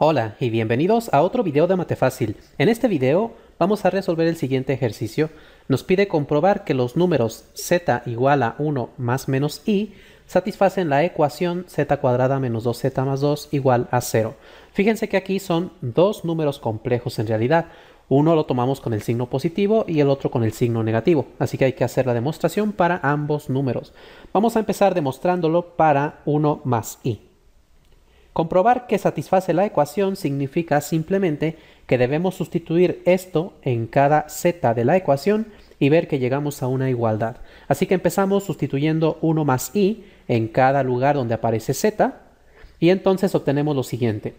Hola y bienvenidos a otro video de Mate Fácil. En este video vamos a resolver el siguiente ejercicio. Nos pide comprobar que los números z igual a 1 más menos i satisfacen la ecuación z cuadrada menos 2z más 2 igual a 0. Fíjense que aquí son dos números complejos en realidad. Uno lo tomamos con el signo positivo y el otro con el signo negativo. Así que hay que hacer la demostración para ambos números. Vamos a empezar demostrándolo para 1 más i. Comprobar que satisface la ecuación significa simplemente que debemos sustituir esto en cada z de la ecuación y ver que llegamos a una igualdad. Así que empezamos sustituyendo 1 más i en cada lugar donde aparece z y entonces obtenemos lo siguiente.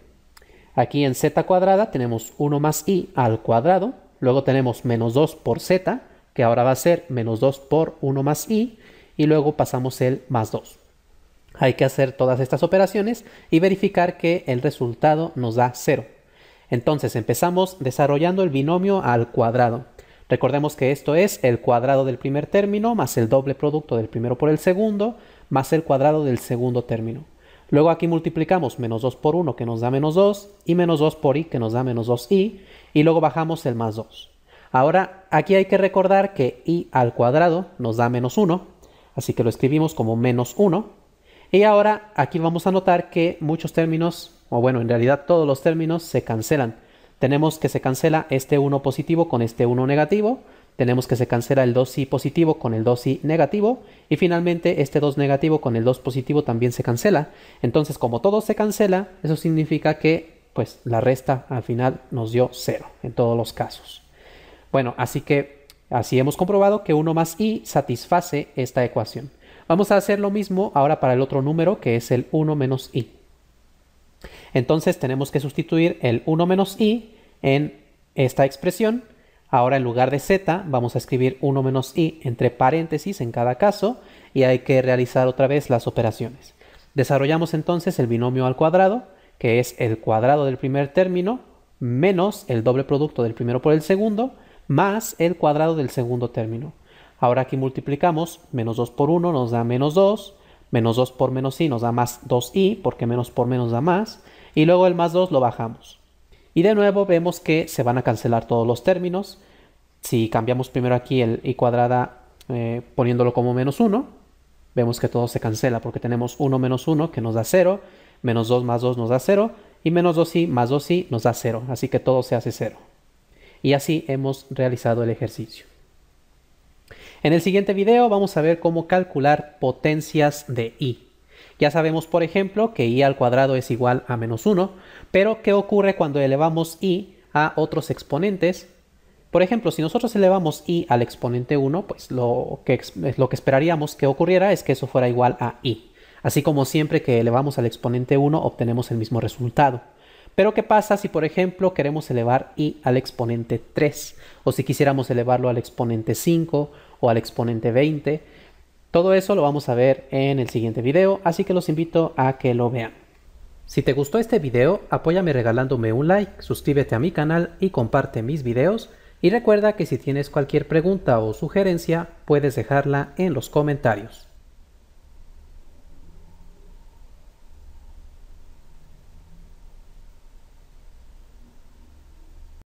Aquí en z cuadrada tenemos 1 más i al cuadrado, luego tenemos menos 2 por z, que ahora va a ser menos 2 por 1 más i, y luego pasamos el más 2. Hay que hacer todas estas operaciones y verificar que el resultado nos da 0. Entonces empezamos desarrollando el binomio al cuadrado. Recordemos que esto es el cuadrado del primer término más el doble producto del primero por el segundo más el cuadrado del segundo término. Luego aquí multiplicamos menos 2 por 1 que nos da menos 2 y menos 2 por i que nos da menos 2i y luego bajamos el más 2. Ahora aquí hay que recordar que i al cuadrado nos da menos 1, así que lo escribimos como menos 1 y ahora aquí vamos a notar que muchos términos, o bueno, en realidad todos los términos se cancelan. Tenemos que se cancela este 1 positivo con este 1 negativo. Tenemos que se cancela el 2i positivo con el 2i negativo. Y finalmente este 2 negativo con el 2 positivo también se cancela. Entonces como todo se cancela, eso significa que pues la resta al final nos dio 0 en todos los casos. Bueno, así que así hemos comprobado que 1 más i satisface esta ecuación. Vamos a hacer lo mismo ahora para el otro número que es el 1 menos i. Entonces tenemos que sustituir el 1 menos i en esta expresión. Ahora en lugar de z vamos a escribir 1 menos i entre paréntesis en cada caso y hay que realizar otra vez las operaciones. Desarrollamos entonces el binomio al cuadrado, que es el cuadrado del primer término menos el doble producto del primero por el segundo, más el cuadrado del segundo término. Ahora aquí multiplicamos, menos 2 por 1 nos da menos 2, menos 2 por menos i nos da más 2i, porque menos por menos da más, y luego el más 2 lo bajamos. Y de nuevo vemos que se van a cancelar todos los términos. Si cambiamos primero aquí el i cuadrada eh, poniéndolo como menos 1, vemos que todo se cancela porque tenemos 1 menos 1 que nos da 0, menos 2 más 2 nos da 0, y menos 2i más 2i nos da 0, así que todo se hace 0. Y así hemos realizado el ejercicio. En el siguiente video vamos a ver cómo calcular potencias de i. Ya sabemos, por ejemplo, que i al cuadrado es igual a menos 1, pero ¿qué ocurre cuando elevamos i a otros exponentes? Por ejemplo, si nosotros elevamos i al exponente 1, pues lo que, esperaríamos que ocurriera es que eso fuera igual a i. Así como siempre que elevamos al exponente 1 obtenemos el mismo resultado. Pero ¿qué pasa si, por ejemplo, queremos elevar i al exponente 3? O si quisiéramos elevarlo al exponente 5 o al exponente 20. Todo eso lo vamos a ver en el siguiente video, así que los invito a que lo vean. Si te gustó este video, apóyame regalándome un like, suscríbete a mi canal y comparte mis videos. Y recuerda que si tienes cualquier pregunta o sugerencia, puedes dejarla en los comentarios.